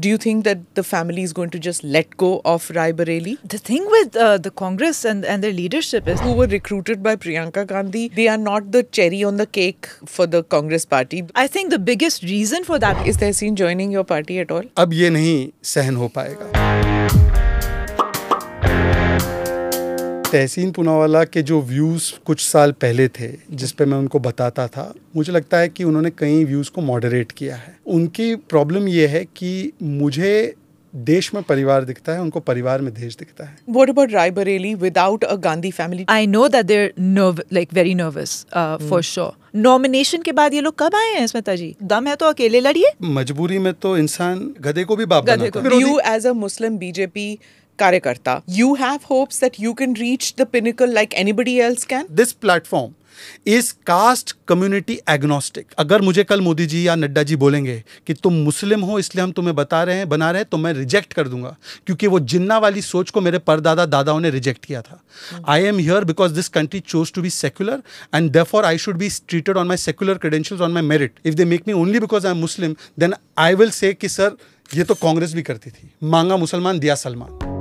Do you think that the family is going to just let go of Rai Bareli? The thing with uh, the Congress and, and their leadership is who were recruited by Priyanka Gandhi, they are not the cherry on the cake for the Congress party. I think the biggest reason for that is Tehseen joining your party at all? अब ये नहीं सहन हो पाएगा तहसीन पुनावाला के जो views कुछ साल पहले थे जिस पे मैं उनको बताता था मुझे लगता है कि उन्होंने कई व्यूज़ को मॉडरेट किया है उनकी प्रॉब्लम ये है कि मुझे देश में परिवार दिखता है उनको परिवार में देश दिखता है what about Raebareli without a Gandhi family I know that there nerve like very nervous for sure nomination के बाद ये लोग कब आए हैं स्मिता जी दम है तो अकेले लड़िए मजबूरी में तो इंसान गधे को भी बाप गधे को you as a Muslim BJP कार्यकर्ता you have hopes that you can reach the pinnacle like anybody else can this platform is caste community agnostic अगर मुझे कल मोदी जी या नड्डा जी बोलेंगे कि तुम मुस्लिम हो इसलिए हम तुम्हें बता रहे हैं बना रहे हैं तो मैं रिजेक्ट कर दूंगा क्योंकि वो जिन्ना वाली सोच को मेरे परदादा दादाओं ने रिजेक्ट किया था I am here because this country chose to be secular and therefore I should be treated on my secular credential on my merit if they make me only because I am Muslim then I will say कि sir ये तो कांग्रेस भी करती थी मांगा मुसलमान दिया सलमान